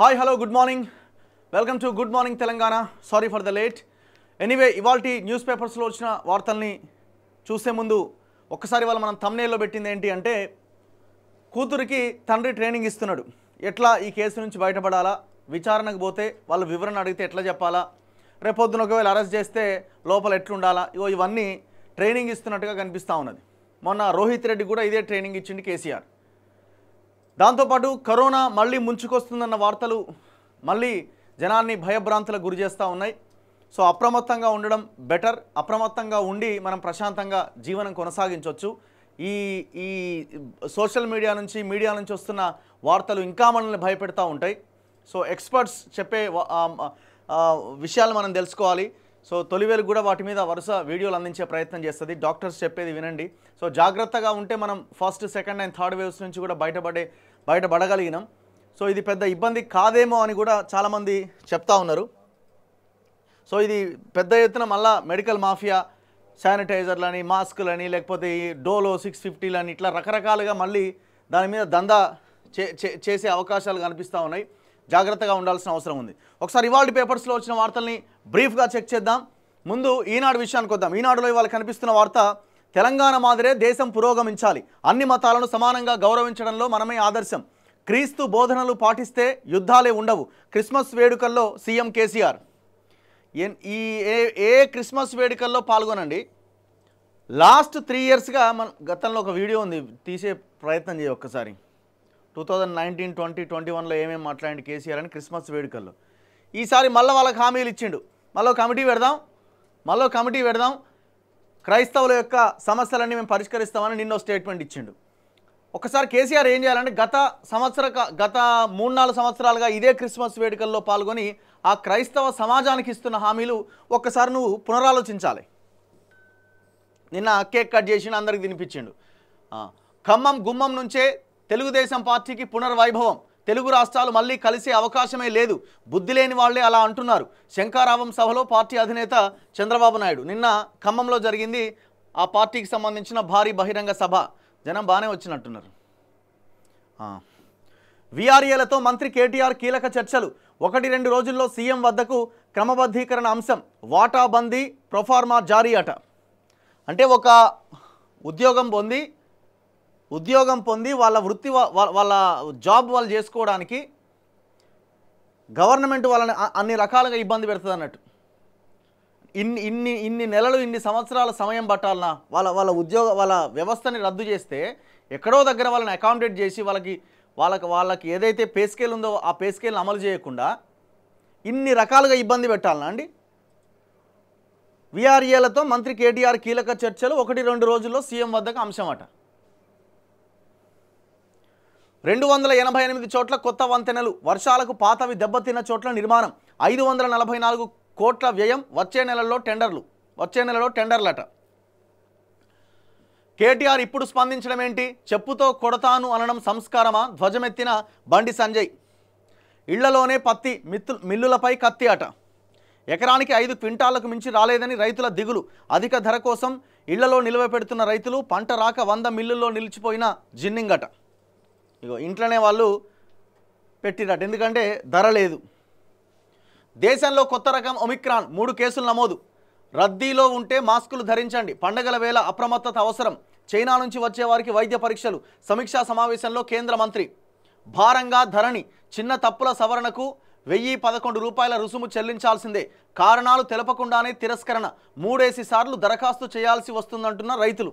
hi hello good morning welcome to good morning Telangana sorry for the late anyway ఇవాల్టి news పేపర్స్లో వచ్చిన వార్తల్ని చూసే ముందు ఒక్కసారి వాళ్ళు మనం తమ్నేల్లో పెట్టింది ఏంటి అంటే కూతురికి తండ్రి ట్రైనింగ్ ఇస్తున్నాడు ఎట్లా ఈ కేసు నుంచి బయటపడాలా విచారణకు పోతే వాళ్ళు వివరణ అడిగితే ఎట్లా చెప్పాలా రేపొద్దున ఒకవేళ అరెస్ట్ చేస్తే లోపల ఎట్లుండాలా ఇగో ఇవన్నీ ట్రైనింగ్ ఇస్తున్నట్టుగా కనిపిస్తూ ఉన్నది మొన్న రోహిత్ రెడ్డి కూడా ఇదే ట్రైనింగ్ ఇచ్చింది కేసీఆర్ దాంతోపాటు కరోనా మళ్ళీ ముంచుకొస్తుందన్న వార్తలు మళ్ళీ జనాన్ని భయభ్రాంతులకు గురి చేస్తూ ఉన్నాయి సో అప్రమత్తంగా ఉండడం బెటర్ అప్రమత్తంగా ఉండి మనం ప్రశాంతంగా జీవనం కొనసాగించవచ్చు ఈ ఈ సోషల్ మీడియా నుంచి మీడియా నుంచి వస్తున్న వార్తలు ఇంకా మనల్ని భయపెడతా ఉంటాయి సో ఎక్స్పర్ట్స్ చెప్పే విషయాలు మనం తెలుసుకోవాలి సో తొలివేలు కూడా వాటి మీద వరుస వీడియోలు అందించే ప్రయత్నం చేస్తుంది డాక్టర్స్ చెప్పేది వినండి సో జాగ్రత్తగా ఉంటే మనం first second and third waves నుంచి కూడా బయటపడే బయటపడగలిగినాం సో ఇది పెద్ద ఇబ్బంది కాదేమో అని కూడా చాలామంది చెప్తా ఉన్నారు సో ఇది పెద్ద ఎత్తున మళ్ళా మెడికల్ మాఫియా శానిటైజర్లని మాస్కులని లేకపోతే ఈ డోలో సిక్స్ ఫిఫ్టీలని ఇట్లా రకరకాలుగా మళ్ళీ దాని మీద దందా చేసే అవకాశాలు కనిపిస్తూ ఉన్నాయి జాగ్రత్తగా ఉండాల్సిన అవసరం ఉంది ఒకసారి ఇవాళ పేపర్స్లో వచ్చిన వార్తల్ని బ్రీఫ్గా చెక్ చేద్దాం ముందు ఈనాడు విషయానికి వద్దాం ఈనాడులో ఇవాళ కనిపిస్తున్న వార్త తెలంగాణ మాదిరే దేశం పురోగమించాలి అన్ని మతాలను సమానంగా గౌరవించడంలో మనమే ఆదర్శం క్రీస్తు బోధనలు పాటిస్తే యుద్ధాలే ఉండవు క్రిస్మస్ వేడుకల్లో సీఎం కేసీఆర్ ఈ ఏ ఏ క్రిస్మస్ వేడుకల్లో పాల్గొనండి లాస్ట్ త్రీ ఇయర్స్గా మన గతంలో ఒక వీడియో ఉంది తీసే ప్రయత్నం చేయ ఒక్కసారి two thousand nineteen twenty twenty వన్లో ఏమేమి మాట్లాడండి కేసీఆర్ అని క్రిస్మస్ వేడుకల్లో ఈసారి మళ్ళీ వాళ్ళకి హామీలు ఇచ్చిండు మళ్ళీ కమిటీ పెడదాం మళ్ళీ కమిటీ పెడదాం క్రైస్తవుల యొక్క సమస్యలన్నీ మేము పరిష్కరిస్తామని నిన్నో స్టేట్మెంట్ ఇచ్చిండు ఒకసారి కేసీఆర్ ఏం చేయాలంటే గత సంవత్సర గత మూడు నాలుగు సంవత్సరాలుగా ఇదే క్రిస్మస్ వేడుకల్లో పాల్గొని ఆ క్రైస్తవ సమాజానికి ఇస్తున్న హామీలు ఒక్కసారి నువ్వు పునరాలోచించాలి నిన్న కేక్ కట్ చేసి అందరికి తినిపించిండు ఖమ్మం గుమ్మం నుంచే తెలుగుదేశం పార్టీకి పునర్వైభవం తెలుగు రాష్ట్రాలు మళ్ళీ కలిసే అవకాశమే లేదు బుద్ధి లేని వాళ్లే అలా అంటున్నారు శంకారావం సభలో పార్టీ అధినేత చంద్రబాబు నాయుడు నిన్న ఖమ్మంలో జరిగింది ఆ పార్టీకి సంబంధించిన భారీ బహిరంగ సభ జనం బాగానే వచ్చినట్టున్నారు విఆర్ఏలతో మంత్రి కేటీఆర్ కీలక చర్చలు ఒకటి రెండు రోజుల్లో సీఎం వద్దకు క్రమబద్ధీకరణ అంశం వాటా బందీ ప్రొఫార్మా జారీ అట అంటే ఒక ఉద్యోగం పొంది ఉద్యోగం పొంది వాళ్ళ వృత్తి వాళ్ళ జాబ్ వాళ్ళు చేసుకోవడానికి గవర్నమెంట్ వాళ్ళని అన్ని రకాలుగా ఇబ్బంది పెడుతుంది అన్నట్టు ఇన్ని ఇన్ని ఇన్ని నెలలు ఇన్ని సంవత్సరాల సమయం పట్టాలన్నా వాళ్ళ వాళ్ళ ఉద్యోగ వాళ్ళ వ్యవస్థని రద్దు చేస్తే ఎక్కడో దగ్గర వాళ్ళని అకామిడేట్ చేసి వాళ్ళకి వాళ్ళకి వాళ్ళకి ఏదైతే పే స్కేల్ ఉందో ఆ పే స్కేల్ని అమలు చేయకుండా ఇన్ని రకాలుగా ఇబ్బంది పెట్టాలనా అండి విఆర్ఏలతో మంత్రి కేటీఆర్ కీలక చర్చలు ఒకటి రెండు రోజుల్లో సీఎం వద్దకు అంశం అట రెండు వందల ఎనభై ఎనిమిది చోట్ల కొత్త వంతెనలు వర్షాలకు పాతవి దెబ్బతిన్న చోట్ల నిర్మాణం ఐదు వందల నలభై నాలుగు కోట్ల వ్యయం వచ్చే నెలల్లో టెండర్లు వచ్చే నెలలో టెండర్లట కేటీఆర్ ఇప్పుడు స్పందించడం ఏంటి చెప్పుతో కొడతాను అనడం సంస్కారమా ధ్వజమెత్తిన బండి సంజయ్ ఇళ్లలోనే పత్తి మిత్తు మిల్లులపై కత్తి అట ఎకరానికి ఐదు క్వింటాలకు మించి రాలేదని రైతుల దిగులు అధిక ధర కోసం ఇళ్లలో నిలువ పెడుతున్న రైతులు పంట రాక వంద మిల్లుల్లో నిలిచిపోయిన జిన్నింగట ఇగో ఇంట్లోనే వాళ్ళు పెట్టినట్టు ఎందుకంటే ధర లేదు దేశంలో కొత్త రకం ఒమిక్రాన్ మూడు కేసులు నమోదు రద్దీలో ఉంటే మాస్కులు ధరించండి పండగల వేళ అప్రమత్తత అవసరం చైనా నుంచి వచ్చే వారికి వైద్య పరీక్షలు సమీక్షా సమావేశంలో కేంద్ర మంత్రి భారంగా ధరణి చిన్న తప్పుల సవరణకు వెయ్యి పదకొండు రూపాయల రుసుము చెల్లించాల్సిందే కారణాలు తెలపకుండానే తిరస్కరణ మూడేసి సార్లు దరఖాస్తు చేయాల్సి వస్తుందంటున్న రైతులు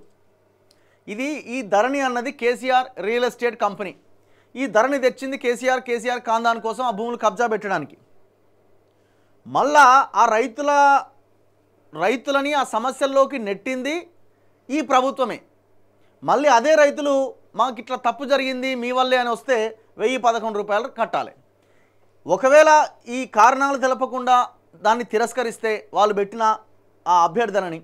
ఇది ఈ ధరణి అన్నది కేసీఆర్ రియల్ ఎస్టేట్ కంపెనీ ఈ ధరణి తెచ్చింది కేసీఆర్ కేసీఆర్ ఖాందాన్ కోసం ఆ భూములు కబ్జా పెట్టడానికి మళ్ళా ఆ రైతుల రైతులని ఆ సమస్యల్లోకి నెట్టింది ఈ ప్రభుత్వమే మళ్ళీ అదే రైతులు మాకు ఇట్లా తప్పు జరిగింది మీ వల్లే అని వస్తే వెయ్యి పదకొండు రూపాయలు కట్టాలి ఒకవేళ ఈ కారణాలు తెలపకుండా దాన్ని తిరస్కరిస్తే వాళ్ళు పెట్టిన ఆ అభ్యర్థనని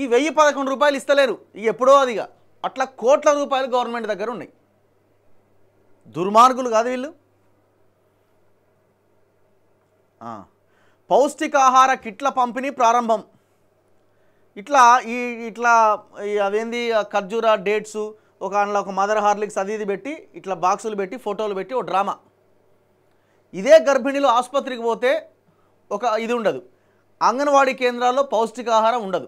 ఈ వెయ్యి పదకొండు రూపాయలు ఇస్తలేరు ఎప్పుడో అదిగా అట్లా కోట్ల రూపాయలు గవర్నమెంట్ దగ్గర ఉన్నాయి దుర్మార్గులు కాదు వీళ్ళు పౌష్టికాహార కిట్ల పంపిణీ ప్రారంభం ఇట్లా ఈ ఇట్లా అదేంది ఖర్జూర డేట్స్ ఒక అందులో ఒక మదర్ హార్లిక్స్ అది ఇది పెట్టి ఇట్లా బాక్సులు పెట్టి ఫోటోలు పెట్టి ఒక డ్రామా ఇదే గర్భిణీలు ఆసుపత్రికి పోతే ఒక ఇది ఉండదు అంగన్వాడీ కేంద్రాల్లో పౌష్టికాహారం ఉండదు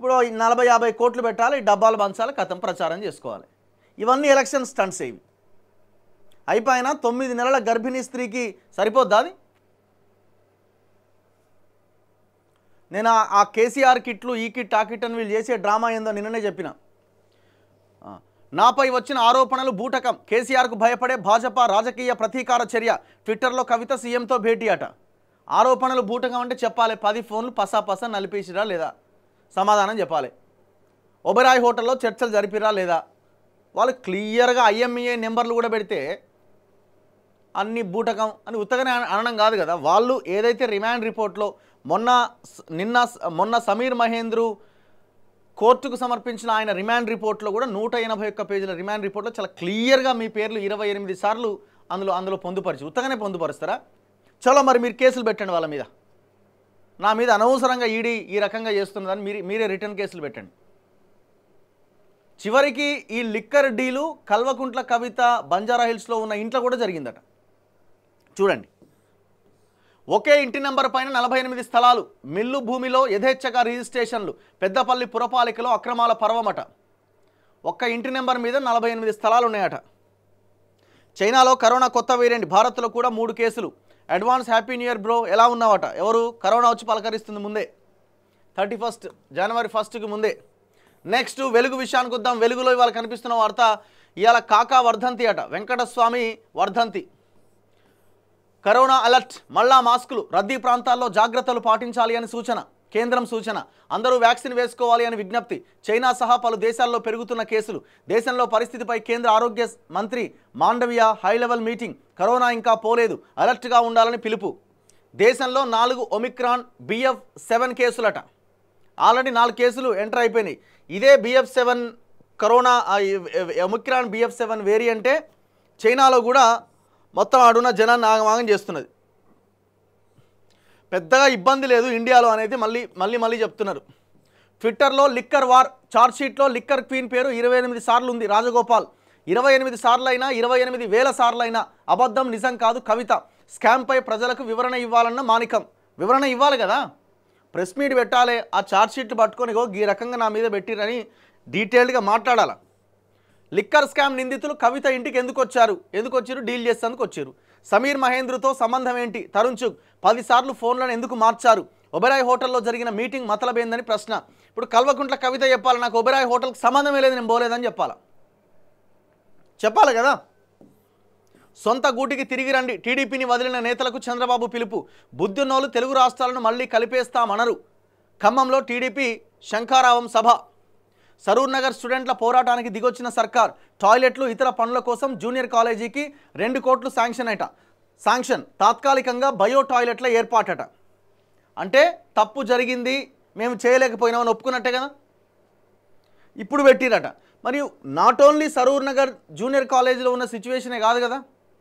ఇప్పుడు నలభై యాభై కోట్లు పెట్టాలి డబ్బాలు పంచాలి కథం ప్రచారం చేసుకోవాలి ఇవన్నీ ఎలక్షన్ స్టంట్స్ ఏవి అయిపోయిన తొమ్మిది నెలల గర్భిణీ స్త్రీకి సరిపోద్దా అది నేను ఆ కేసీఆర్ కిట్లు ఈ కిట్ ఆ కిట్ అని వీళ్ళు చేసే డ్రామా ఏందో నిన్ననే చెప్పిన నాపై వచ్చిన ఆరోపణలు బూటకం కేసీఆర్కు భయపడే భాజపా రాజకీయ ప్రతీకార చర్య ట్విట్టర్లో కవిత సీఎంతో భేటీ అట ఆరోపణలు బూటకం అంటే చెప్పాలి పది ఫోన్లు పసా పసా నలిపేసిరా లేదా సమాధానం చెప్పాలి ఒబెరాయ్ హోటల్లో చర్చలు జరిపిరా లేదా వాళ్ళు క్లియర్గా ఐఎంఈఏ నెంబర్లు కూడా పెడితే అన్ని బూటకం అని ఉత్తగానే అనడం కాదు కదా వాళ్ళు ఏదైతే రిమాండ్ రిపోర్ట్లో మొన్న నిన్న మొన్న సమీర్ మహేంద్రు కోర్టుకు సమర్పించిన ఆయన రిమాండ్ రిపోర్ట్లో కూడా నూట ఎనభై ఒక్క పేజీల రిమాండ్ రిపోర్ట్లో చాలా క్లియర్గా మీ పేర్లు ఇరవై ఎనిమిది సార్లు అందులో అందులో పొందుపరిచి ఉత్తగానే పొందుపరుస్తారా చలో మరి మీరు కేసులు పెట్టండి వాళ్ళ మీద నా మీద అనవసరంగా ఈడీ ఈ రకంగా చేస్తున్నదని మీరు మీరే రిటర్న్ కేసులు పెట్టండి చివరికి ఈ లిక్కర్ డీలు కల్వకుంట్ల కవిత బంజారా హిల్స్లో ఉన్న ఇంట్లో కూడా జరిగిందట చూడండి ఒకే ఇంటి నెంబర్ పైన నలభై ఎనిమిది స్థలాలు మిల్లు భూమిలో యథేచ్ఛగా రిజిస్ట్రేషన్లు పెద్దపల్లి పురపాలికలో అక్రమాల పర్వమట ఒక్క ఇంటి నెంబర్ మీద నలభై ఎనిమిది స్థలాలు ఉన్నాయట చైనాలో కరోనా కొత్త వేరియంట్ భారత్లో కూడా మూడు కేసులు advance happy new year bro ఎలా ఉన్నావట ఎవరు కరోనా వచ్చి పలకరిస్తుంది ముందే థర్టీ ఫస్ట్ జనవరి ఫస్ట్కి ముందే నెక్స్ట్ వెలుగు విషయానికి వద్దాం వెలుగులో ఇవాళ కనిపిస్తున్న వార్త ఇవాళ కాకా వర్ధంతి అట వెంకటస్వామి వర్ధంతి కరోనా అలర్ట్ మళ్ళా మాస్కులు రద్దీ ప్రాంతాల్లో జాగ్రత్తలు పాటించాలి అని సూచన కేంద్రం సూచన అందరూ వ్యాక్సిన్ వేసుకోవాలి అని విజ్ఞప్తి చైనా సహా పలు దేశాల్లో పెరుగుతున్న కేసులు దేశంలో పరిస్థితిపై కేంద్ర ఆరోగ్య మంత్రి హై లెవెల్ మీటింగ్ కరోనా ఇంకా పోలేదు అలర్ట్గా ఉండాలని పిలుపు దేశంలో నాలుగు ఒమిక్రాన్ బిఎఫ్ సెవెన్ కేసులట ఆల్రెడీ నాలుగు కేసులు ఎంటర్ అయిపోయినాయి ఇదే BF seven corona Omicron BF seven వేరియంటే చైనాలో కూడా మొత్తం ఆడున్న జనాన్ని ఆగమాగం చేస్తున్నది పెద్దగా ఇబ్బంది లేదు ఇండియాలో అనేది మళ్ళీ మళ్ళీ మళ్ళీ చెప్తున్నారు ట్విట్టర్లో లిక్కర్ వార్ షీట్లో లిక్కర్ క్వీన్ పేరు ఇరవై ఎనిమిది సార్లు ఉంది రాజగోపాల్ ఇరవై ఎనిమిది సార్లైనా ఇరవై ఎనిమిది వేల సార్లైనా అబద్ధం నిజం కాదు కవిత స్కామ్పై ప్రజలకు వివరణ ఇవ్వాలన్న మానికం వివరణ ఇవ్వాలి కదా ప్రెస్ మీట్ పెట్టాలి ఆ షీట్లు పట్టుకొని ఈ రకంగా నా మీద పెట్టిరని డీటెయిల్డ్గా మాట్లాడాలి లిక్కర్ స్కామ్ నిందితులు కవిత ఇంటికి ఎందుకు వచ్చారు ఎందుకు వచ్చారు డీల్ చేసేందుకు వచ్చారు సమీర్ మహేంద్రతో సంబంధం ఏంటి తరుణ్ చుగ్ పదిసార్లు ఫోన్లను ఎందుకు మార్చారు ఒబెరాయ్ హోటల్లో జరిగిన మీటింగ్ మతలబేందని ప్రశ్న ఇప్పుడు కల్వకుంట్ల కవిత చెప్పాలి నాకు ఒబెరాయ్ హోటల్కి సంబంధమే లేదు నేను పోలేదని చెప్పాలా చెప్పాలి కదా సొంత గూటికి తిరిగి రండి టీడీపీని వదిలిన నేతలకు చంద్రబాబు పిలుపు బుద్ధున్నోళ్ళు తెలుగు రాష్ట్రాలను మళ్లీ కలిపేస్తామనరు ఖమ్మంలో టీడీపీ శంఖారావం సభ సరూర్ నగర్ స్టూడెంట్ల పోరాటానికి దిగొచ్చిన సర్కార్ టాయిలెట్లు ఇతర పనుల కోసం జూనియర్ కాలేజీకి రెండు కోట్లు శాంక్షన్ అట శాంక్షన్ తాత్కాలికంగా బయో టాయిలెట్ల ఏర్పాటట అంటే తప్పు జరిగింది మేము చేయలేకపోయినామని ఒప్పుకున్నట్టే కదా ఇప్పుడు పెట్టిరట మరియు not only Saroor Nagar junior కాలేజీలో ఉన్న సిచ్యువేషనే కాదు కదా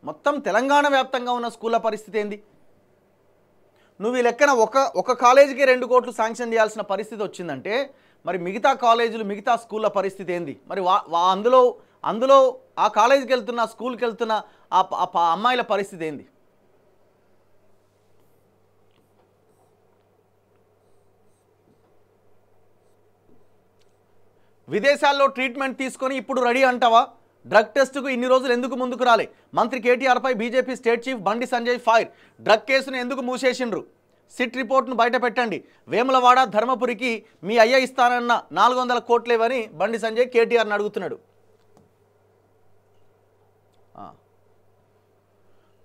మొత్తం తెలంగాణ వ్యాప్తంగా ఉన్న స్కూళ్ళ పరిస్థితి ఏంది నువ్వు ఈ లెక్కన ఒక ఒక కాలేజీకి రెండు కోట్లు శాంక్షన్ చేయాల్సిన పరిస్థితి వచ్చిందంటే మరి మిగతా కాలేజీలు మిగతా స్కూళ్ళ పరిస్థితి ఏంది మరి వా అందులో అందులో ఆ కాలేజీకి వెళ్తున్న స్కూల్కి వెళ్తున్న ఆ అమ్మాయిల పరిస్థితి ఏంది విదేశాల్లో ట్రీట్మెంట్ తీసుకొని ఇప్పుడు రెడీ అంటావా డ్రగ్ టెస్ట్కు ఇన్ని రోజులు ఎందుకు ముందుకు రాలే మంత్రి కేటీఆర్పై బీజేపీ స్టేట్ చీఫ్ బండి సంజయ్ ఫైర్ డ్రగ్ కేసును ఎందుకు మూసేసిండ్రు సిట్ రిపోర్ట్ను బయట పెట్టండి వేములవాడ ధర్మపురికి మీ అయ్య ఇస్తానన్న నాలుగు వందల కోట్లేవని బండి సంజయ్ కేటీఆర్ని అడుగుతున్నాడు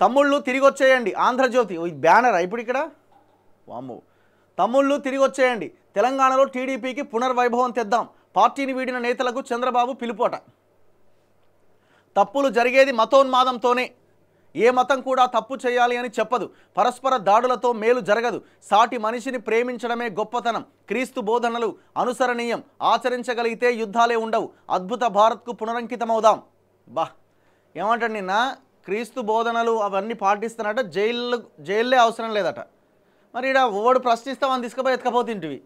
తమ్ముళ్ళు తిరిగి వచ్చేయండి ఆంధ్రజ్యోతి బ్యానర్ ఇప్పుడు ఇక్కడ వాము తమ్ముళ్ళు తిరిగి వచ్చేయండి తెలంగాణలో టీడీపీకి పునర్వైభవం తెద్దాం పార్టీని వీడిన నేతలకు చంద్రబాబు పిలుపోట తప్పులు జరిగేది మతోన్మాదంతోనే ఏ మతం కూడా తప్పు చేయాలి అని చెప్పదు పరస్పర దాడులతో మేలు జరగదు సాటి మనిషిని ప్రేమించడమే గొప్పతనం క్రీస్తు బోధనలు అనుసరణీయం ఆచరించగలిగితే యుద్ధాలే ఉండవు అద్భుత భారత్కు పునరంకితమవుదాం బా ఏమంటాడు నిన్న క్రీస్తు బోధనలు అవన్నీ పాటిస్తానట జైలు జైల్లే అవసరం లేదట మరి ఇక్కడ ఓడు ప్రశ్నిస్తామని తీసుకుపోయి ఎత్తకపోతుంటివి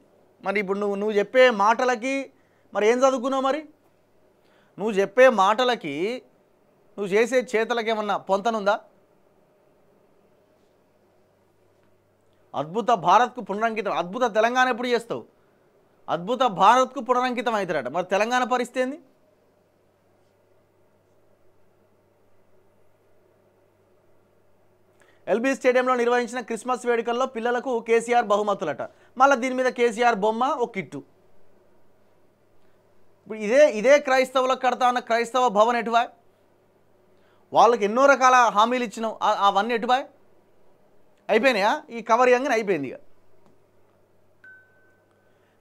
మరి ఇప్పుడు నువ్వు నువ్వు చెప్పే మాటలకి మరి ఏం చదువుకున్నావు మరి నువ్వు చెప్పే మాటలకి నువ్వు చేసే ఏమన్నా పొంతనుందా అద్భుత భారత్కు పునరంకితం అద్భుత తెలంగాణ ఎప్పుడు చేస్తావు అద్భుత భారత్కు పునరంకితం అవుతారట మరి తెలంగాణ పరిస్థితి ఏంది ఎల్బీ స్టేడియంలో నిర్వహించిన క్రిస్మస్ వేడుకల్లో పిల్లలకు కేసీఆర్ బహుమతులట మళ్ళీ దీని మీద కేసీఆర్ బొమ్మ ఒక కిట్టు ఇప్పుడు ఇదే ఇదే క్రైస్తవులకు కడతా ఉన్న క్రైస్తవ భవన్ ఎటువా వాళ్ళకి ఎన్నో రకాల హామీలు ఇచ్చినాం అవన్నీ ఎటుబాయ్ అయిపోయినాయా ఈ కవర్ యంగని అయిపోయింది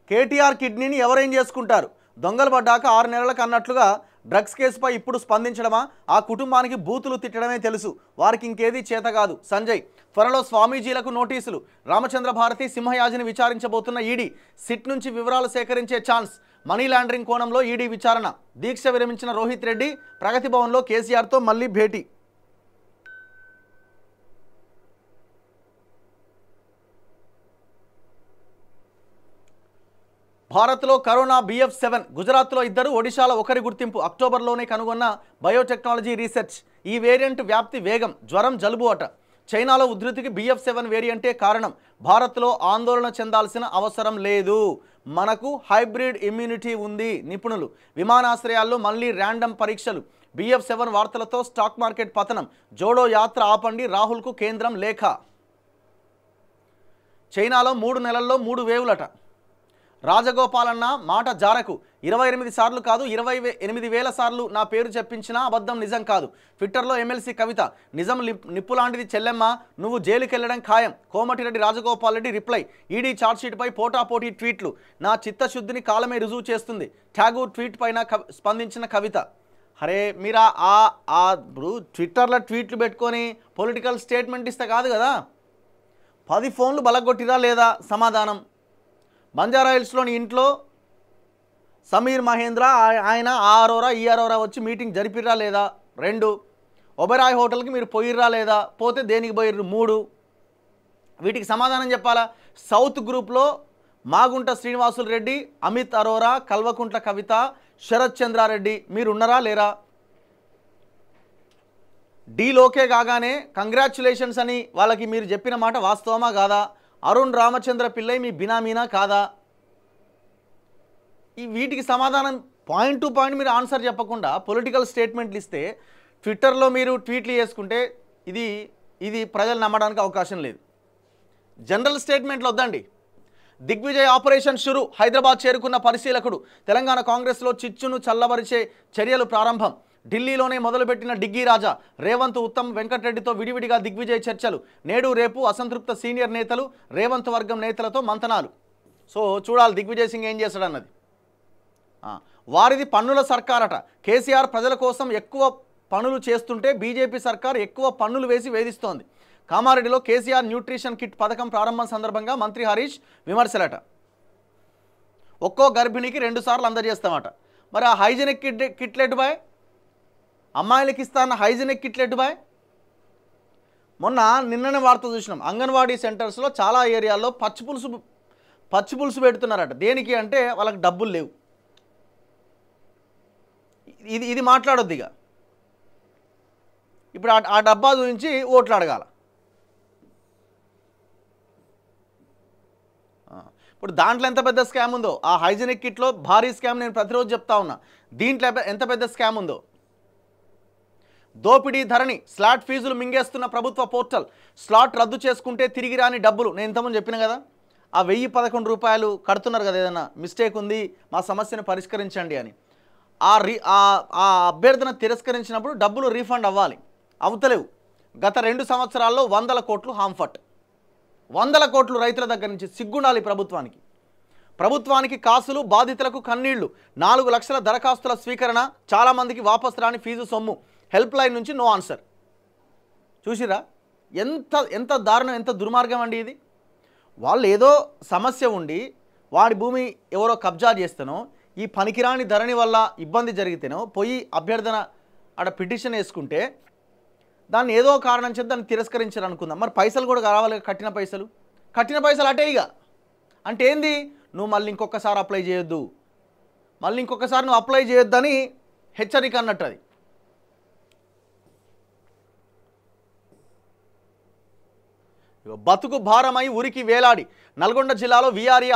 కేటీఆర్ కిడ్నీని ఎవరేం చేసుకుంటారు దొంగలు పడ్డాక ఆరు నెలలకు అన్నట్లుగా డ్రగ్స్ కేసుపై ఇప్పుడు స్పందించడమా ఆ కుటుంబానికి బూతులు తిట్టడమే తెలుసు వారికి ఇంకేదీ చేత కాదు సంజయ్ త్వరలో స్వామీజీలకు నోటీసులు రామచంద్ర భారతి సింహయాజిని విచారించబోతున్న ఈడీ సిట్ నుంచి వివరాలు సేకరించే ఛాన్స్ మనీ లాండరింగ్ కోణంలో ఈడీ విచారణ దీక్ష విరమించిన రోహిత్ రెడ్డి ప్రగతి భవన్లో కేసీఆర్తో మళ్లీ భేటీ భారత్లో కరోనా బిఎఫ్ సెవెన్ గుజరాత్లో ఇద్దరు ఒడిశాలో ఒకరి గుర్తింపు అక్టోబర్లోనే కనుగొన్న బయోటెక్నాలజీ రీసెర్చ్ ఈ వేరియంట్ వ్యాప్తి వేగం జ్వరం జలుబు అట చైనాలో ఉధృతికి బిఎఫ్ సెవెన్ వేరియంటే కారణం భారత్లో ఆందోళన చెందాల్సిన అవసరం లేదు మనకు హైబ్రిడ్ ఇమ్యూనిటీ ఉంది నిపుణులు విమానాశ్రయాల్లో మళ్ళీ ర్యాండమ్ పరీక్షలు బిఎఫ్ సెవెన్ వార్తలతో స్టాక్ మార్కెట్ పతనం జోడో యాత్ర ఆపండి రాహుల్కు కేంద్రం లేఖ చైనాలో మూడు నెలల్లో మూడు వేవులట రాజగోపాలన్న మాట జారకు ఇరవై ఎనిమిది సార్లు కాదు ఇరవై ఎనిమిది వేల సార్లు నా పేరు చెప్పించినా అబద్ధం నిజం కాదు ట్విట్టర్లో ఎమ్మెల్సీ కవిత నిజం నిప్పు లాంటిది చెల్లెమ్మ నువ్వు జైలుకెళ్లడం ఖాయం కోమటిరెడ్డి రాజగోపాల్ రెడ్డి రిప్లై ఈడీ ఛార్జ్షీట్పై పోటాపోటీ ట్వీట్లు నా చిత్తశుద్ధిని కాలమే రుజువు చేస్తుంది ట్యాగూర్ ట్వీట్ పైన స్పందించిన కవిత అరే మీరు ఆ ట్విట్టర్లో ట్వీట్లు పెట్టుకొని పొలిటికల్ స్టేట్మెంట్ ఇస్తే కాదు కదా పది ఫోన్లు బలగొట్టిరా లేదా సమాధానం బంజారా హిల్స్లోని ఇంట్లో సమీర్ మహేంద్ర ఆయన ఆరోరా ఈ అరోరా వచ్చి మీటింగ్ జరిపిరా లేదా రెండు ఒబెరాయ్ హోటల్కి మీరు పోయిర్రా లేదా పోతే దేనికి పోయిర్రు మూడు వీటికి సమాధానం చెప్పాలా సౌత్ గ్రూప్లో మాగుంట శ్రీనివాసులు రెడ్డి అమిత్ అరోరా కల్వకుంట్ల కవిత శరత్ చంద్రారెడ్డి మీరు ఉన్నారా లేరా డీలోకే కాగానే కంగ్రాచులేషన్స్ అని వాళ్ళకి మీరు చెప్పిన మాట వాస్తవమా కాదా అరుణ్ రామచంద్ర పిల్లై మీ బినామీనా కాదా ఈ వీటికి సమాధానం పాయింట్ టు పాయింట్ మీరు ఆన్సర్ చెప్పకుండా పొలిటికల్ స్టేట్మెంట్లు ఇస్తే ట్విట్టర్లో మీరు ట్వీట్లు చేసుకుంటే ఇది ఇది ప్రజలు నమ్మడానికి అవకాశం లేదు జనరల్ స్టేట్మెంట్లు వద్దండి దిగ్విజయ్ ఆపరేషన్ షురు హైదరాబాద్ చేరుకున్న పరిశీలకుడు తెలంగాణ కాంగ్రెస్లో చిచ్చును చల్లబరిచే చర్యలు ప్రారంభం ఢిల్లీలోనే మొదలుపెట్టిన డిగ్గీ రాజా రేవంత్ ఉత్తమ్ వెంకటరెడ్డితో విడివిడిగా దిగ్విజయ చర్చలు నేడు రేపు అసంతృప్త సీనియర్ నేతలు రేవంత్ వర్గం నేతలతో మంతనాలు సో చూడాలి దిగ్విజయ్ సింగ్ ఏం చేశాడన్నది వారిది పన్నుల సర్కారట కేసీఆర్ ప్రజల కోసం ఎక్కువ పనులు చేస్తుంటే బీజేపీ సర్కార్ ఎక్కువ పన్నులు వేసి వేధిస్తోంది కామారెడ్డిలో కేసీఆర్ న్యూట్రిషన్ కిట్ పథకం ప్రారంభం సందర్భంగా మంత్రి హరీష్ విమర్శలట ఒక్కో గర్భిణికి రెండుసార్లు అందజేస్తామట మరి ఆ హైజెనిక్ కిట్ కిట్లెట్ బాయ్ అమ్మాయిలకి ఇస్తాన హైజీనిక్ కిట్లెట్ బాయ్ మొన్న నిన్ననే వార్త చూసినాం అంగన్వాడీ సెంటర్స్లో చాలా ఏరియాల్లో పచ్చి పులుసు పెడుతున్నారట దేనికి అంటే వాళ్ళకి డబ్బులు లేవు ఇది ఇది మాట్లాడొద్దు ఇక ఇప్పుడు ఆ డబ్బా చూపించి ఓట్లు అడగాల ఇప్పుడు దాంట్లో ఎంత పెద్ద స్కామ్ ఉందో ఆ హైజినిక్ కిట్లో భారీ స్కామ్ నేను ప్రతిరోజు చెప్తా ఉన్నా దీంట్లో ఎంత పెద్ద స్కామ్ ఉందో దోపిడీ ధరణి స్లాట్ ఫీజులు మింగేస్తున్న ప్రభుత్వ పోర్టల్ స్లాట్ రద్దు చేసుకుంటే తిరిగి రాని డబ్బులు నేను ఇంతకుముందు చెప్పిన కదా ఆ వెయ్యి పదకొండు రూపాయలు కడుతున్నారు కదా ఏదైనా మిస్టేక్ ఉంది మా సమస్యను పరిష్కరించండి అని ఆ రీ ఆ అభ్యర్థన తిరస్కరించినప్పుడు డబ్బులు రీఫండ్ అవ్వాలి అవుతలేవు గత రెండు సంవత్సరాల్లో వందల కోట్లు హాంఫట్ వందల కోట్లు రైతుల దగ్గర నుంచి సిగ్గుండాలి ప్రభుత్వానికి ప్రభుత్వానికి కాసులు బాధితులకు కన్నీళ్లు నాలుగు లక్షల దరఖాస్తుల స్వీకరణ చాలామందికి వాపసు రాని ఫీజు సొమ్ము హెల్ప్ లైన్ నుంచి నో ఆన్సర్ చూసిరా ఎంత ఎంత దారుణం ఎంత దుర్మార్గం అండి ఇది వాళ్ళు ఏదో సమస్య ఉండి వాడి భూమి ఎవరో కబ్జా చేస్తేనో ఈ పనికిరాని ధరణి వల్ల ఇబ్బంది జరిగితేనో పోయి అభ్యర్థన ఆడ పిటిషన్ వేసుకుంటే దాన్ని ఏదో కారణం చేత దాన్ని తిరస్కరించాలనుకుందాం మరి పైసలు కూడా కావాలి కట్టిన పైసలు కట్టిన పైసలు అటే ఇక అంటే ఏంది నువ్వు మళ్ళీ ఇంకొకసారి అప్లై చేయొద్దు మళ్ళీ ఇంకొకసారి నువ్వు అప్లై చేయొద్దని హెచ్చరిక అన్నట్టు అది బతుకు భారమై ఉరికి వేలాడి నల్గొండ జిల్లాలో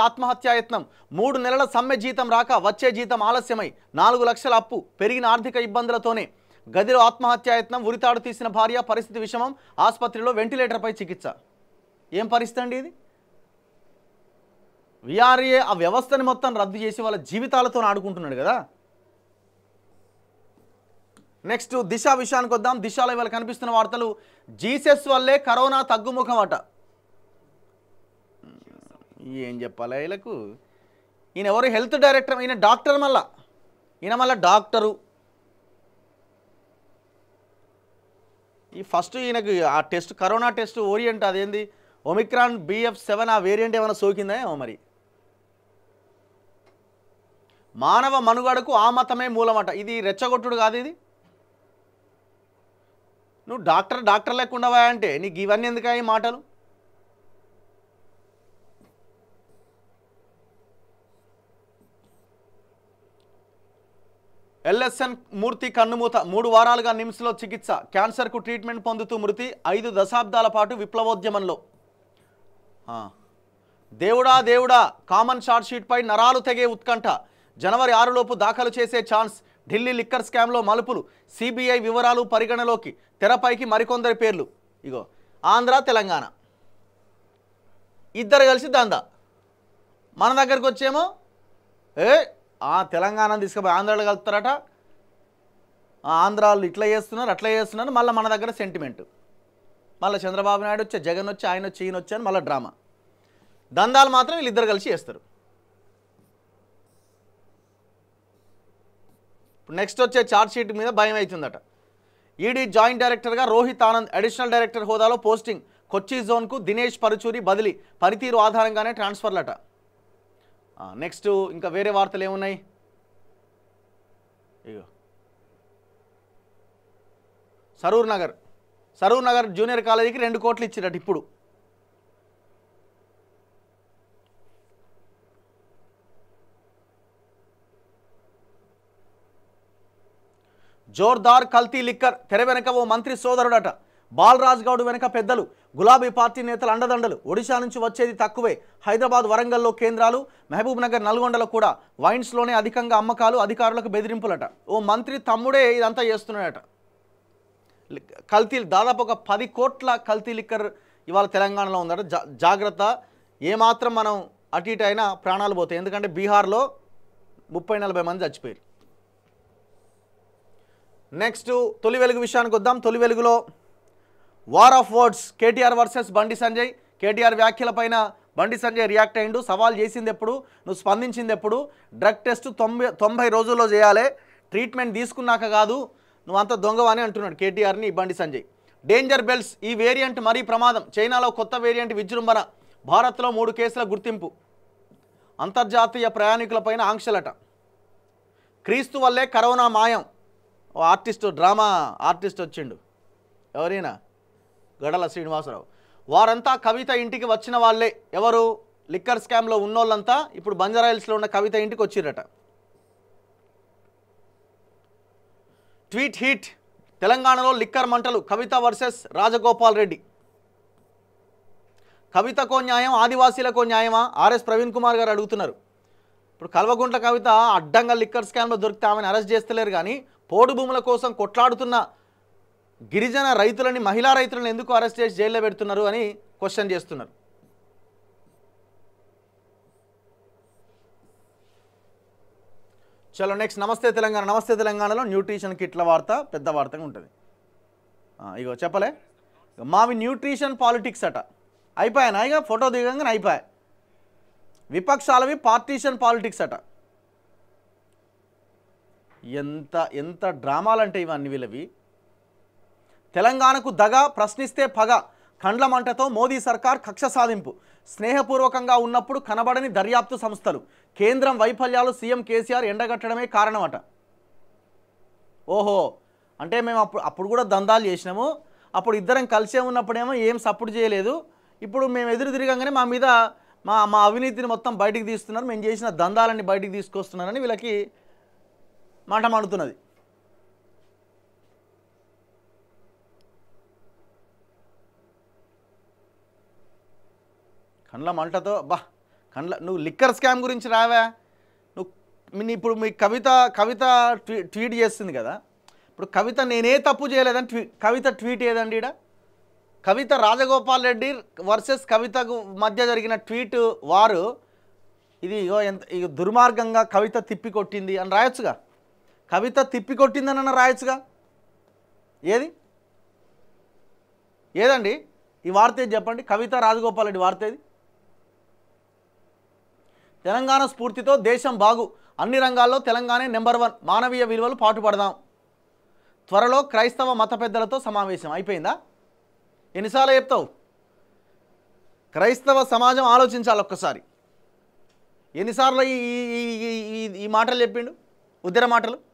ఆత్మహత్యా యత్నం మూడు నెలల సమ్మె జీతం రాక వచ్చే జీతం ఆలస్యమై నాలుగు లక్షల అప్పు పెరిగిన ఆర్థిక ఇబ్బందులతోనే గదిలో ఆత్మహత్యాయత్నం ఉరితాడు తీసిన భార్య పరిస్థితి విషమం ఆసుపత్రిలో వెంటిలేటర్పై చికిత్స ఏం పరిస్థితి అండి ఇది వీఆర్ఏ ఆ వ్యవస్థని మొత్తం రద్దు చేసి వాళ్ళ జీవితాలతో ఆడుకుంటున్నాడు కదా నెక్స్ట్ దిశ విషయానికి వద్దాం దిశలో ఇవాళ కనిపిస్తున్న వార్తలు జీసస్ వల్లే కరోనా తగ్గుముఖం అట ఏం చెప్పాలి వీళ్ళకు ఈయన ఎవరు హెల్త్ డైరెక్టర్ ఈయన డాక్టర్ మళ్ళా ఈయన మళ్ళా డాక్టరు ఈ ఫస్ట్ ఈయనకు ఆ టెస్ట్ కరోనా టెస్ట్ ఓరియంట్ అదేంది ఒమిక్రాన్ బిఎఫ్ సెవెన్ ఆ వేరియంట్ ఏమైనా సోకిందా ఏమో మరి మానవ మనుగడకు ఆ మతమే మూలమట ఇది రెచ్చగొట్టుడు కాదు ఇది నువ్వు డాక్టర్ డాక్టర్ లేకుండా అంటే నీకు ఇవన్నీ ఎందుకు మాటలు ఎల్ఎస్ఎన్ మూర్తి కన్నుమూత మూడు వారాలుగా నిమ్స్లో చికిత్స క్యాన్సర్కు ట్రీట్మెంట్ పొందుతూ మృతి ఐదు దశాబ్దాల పాటు విప్లవోద్యమంలో దేవుడా దేవుడా కామన్ షార్ట్ షీట్పై నరాలు తెగే ఉత్కంఠ జనవరి ఆరులోపు దాఖలు చేసే ఛాన్స్ ఢిల్లీ లిక్కర్ స్కామ్లో మలుపులు సిబిఐ వివరాలు పరిగణలోకి తెరపైకి మరికొందరి పేర్లు ఇగో ఆంధ్ర తెలంగాణ ఇద్దరు కలిసి దందా మన దగ్గరకు వచ్చేమో ఏ తెలంగాణ తీసుకుపోయి ఆంధ్రాలో కలుపుతారట ఆంధ్రాలు ఇట్లా చేస్తున్నారు అట్లా చేస్తున్నారు మళ్ళీ మన దగ్గర సెంటిమెంట్ మళ్ళీ చంద్రబాబు నాయుడు వచ్చే జగన్ వచ్చి ఆయన వచ్చి ఈయన వచ్చి అని మళ్ళీ డ్రామా దందాలు మాత్రం వీళ్ళిద్దరు కలిసి చేస్తారు నెక్స్ట్ వచ్చే ఛార్జ్షీట్ మీద భయం అవుతుందట ఈడీ జాయింట్ డైరెక్టర్గా రోహిత్ ఆనంద్ అడిషనల్ డైరెక్టర్ హోదాలో పోస్టింగ్ కొచ్చి జోన్కు దినేష్ పరుచూరి బదిలీ పనితీరు ఆధారంగానే ట్రాన్స్ఫర్లట నెక్స్ట్ ఇంకా వేరే వార్తలు ఏమున్నాయి ఇగో సరూర్ నగర్ సరూర్ నగర్ జూనియర్ కాలేజీకి రెండు కోట్లు ఇచ్చిరట ఇప్పుడు జోర్దార్ కల్తీ లిక్కర్ తెర వెనక ఓ మంత్రి సోదరుడట బాలరాజ్ గౌడ్ వెనక పెద్దలు గులాబీ పార్టీ నేతల అండదండలు ఒడిశా నుంచి వచ్చేది తక్కువే హైదరాబాద్ వరంగల్లో కేంద్రాలు మహబూబ్ నగర్ నల్గొండలో కూడా వైన్స్లోనే అధికంగా అమ్మకాలు అధికారులకు బెదిరింపులట ఓ మంత్రి తమ్ముడే ఇదంతా చేస్తున్నాడట కల్తీ దాదాపు ఒక పది కోట్ల కల్తీ లిక్కర్ ఇవాళ తెలంగాణలో ఉందట జాగ్రత్త ఏమాత్రం మనం అటు ఇటు అయినా ప్రాణాలు పోతాయి ఎందుకంటే బీహార్లో ముప్పై నలభై మంది చచ్చిపోయారు నెక్స్ట్ తొలి వెలుగు విషయానికి వద్దాం తొలి వెలుగులో war of words KTR versus Bandi Sanjay KTR వ్యాఖ్యలపైన బండి సంజయ్ రియాక్ట్ అయ్యిండు సవాల్ చేసింది ఎప్పుడు నువ్వు స్పందించింది ఎప్పుడు డ్రగ్ టెస్ట్ తొంభై తొంభై రోజుల్లో చేయాలి ట్రీట్మెంట్ తీసుకున్నాక కాదు నువ్వు అంత అని అంటున్నాడు కేటీఆర్ని బండి సంజయ్ డేంజర్ బెల్స్ ఈ వేరియంట్ మరీ ప్రమాదం చైనాలో కొత్త వేరియంట్ విజృంభణ భారత్లో మూడు కేసుల గుర్తింపు అంతర్జాతీయ ప్రయాణికులపైన ఆంక్షలట క్రీస్తు వల్లే కరోనా మాయం ఆర్టిస్టు డ్రామా ఆర్టిస్ట్ వచ్చిండు ఎవరైనా గడల శ్రీనివాసరావు వారంతా కవిత ఇంటికి వచ్చిన వాళ్ళే ఎవరు లిక్కర్ స్కామ్లో ఉన్నోళ్ళంతా ఇప్పుడు బంజారాయిల్స్లో ఉన్న కవిత ఇంటికి వచ్చిరట ట్వీట్ హీట్ తెలంగాణలో లిక్కర్ మంటలు కవిత వర్సెస్ రాజగోపాల్ రెడ్డి కవితకో న్యాయం ఆదివాసీలకో న్యాయమా ఆర్ఎస్ ప్రవీణ్ కుమార్ గారు అడుగుతున్నారు ఇప్పుడు కల్వగుంట్ల కవిత అడ్డంగా లిక్కర్ స్కామ్లో దొరికితే ఆమెను అరెస్ట్ చేస్తలేరు కానీ పోడు భూముల కోసం కొట్లాడుతున్న గిరిజన రైతులని మహిళా రైతులను ఎందుకు అరెస్ట్ చేసి జైల్లో పెడుతున్నారు అని క్వశ్చన్ చేస్తున్నారు చలో నెక్స్ట్ నమస్తే తెలంగాణ నమస్తే తెలంగాణలో న్యూట్రిషన్ కిట్ల వార్త పెద్ద వార్తగా ఉంటుంది ఇగో చెప్పలే మావి న్యూట్రిషన్ పాలిటిక్స్ అట అయిపోయాను ఇక ఫోటో దిగంగానే అయిపోయాయి విపక్షాలవి పార్టీషన్ పాలిటిక్స్ అట ఎంత ఎంత డ్రామాలంటే ఇవన్నీ వీళ్ళవి తెలంగాణకు దగ ప్రశ్నిస్తే పగ కండ్ల మంటతో మోదీ సర్కార్ కక్ష సాధింపు స్నేహపూర్వకంగా ఉన్నప్పుడు కనబడని దర్యాప్తు సంస్థలు కేంద్రం వైఫల్యాలు సీఎం కేసీఆర్ ఎండగట్టడమే కారణమట ఓహో అంటే మేము అప్పుడు అప్పుడు కూడా దందాలు చేసినాము అప్పుడు ఇద్దరం కలిసే ఉన్నప్పుడేమో ఏం సపోర్ట్ చేయలేదు ఇప్పుడు మేము ఎదురు తిరగంగానే మా మీద మా మా అవినీతిని మొత్తం బయటికి తీస్తున్నారు మేము చేసిన దందాలన్నీ బయటికి తీసుకొస్తున్నారని వీళ్ళకి మాట మాడుతున్నది కండ్ల మంటతో బా కండ్ల నువ్వు లిక్కర్ స్కామ్ గురించి రావా నువ్వు ఇప్పుడు మీ కవిత కవిత ట్వీట్ చేస్తుంది కదా ఇప్పుడు కవిత నేనే తప్పు చేయలేదని ట్వీ కవిత ట్వీట్ ఏదండి ఇడ కవిత రాజగోపాల్ రెడ్డి వర్సెస్ కవిత మధ్య జరిగిన ట్వీట్ వారు ఇది ఇగో ఎంత దుర్మార్గంగా కవిత తిప్పికొట్టింది అని రాయొచ్చుగా కవిత తిప్పికొట్టిందనన్న రాయొచ్చుగా ఏది ఏదండి ఈ వార్త ఏది చెప్పండి కవిత రాజగోపాల్ రెడ్డి వార్త ఏది తెలంగాణ స్ఫూర్తితో దేశం బాగు అన్ని రంగాల్లో తెలంగాణ నెంబర్ వన్ మానవీయ విలువలు పాటుపడదాం త్వరలో క్రైస్తవ మత పెద్దలతో సమావేశం అయిపోయిందా ఎన్నిసార్లు చెప్తావు క్రైస్తవ సమాజం ఆలోచించాలి ఒక్కసారి ఎన్నిసార్లు ఈ ఈ మాటలు చెప్పిండు ఉద్దర మాటలు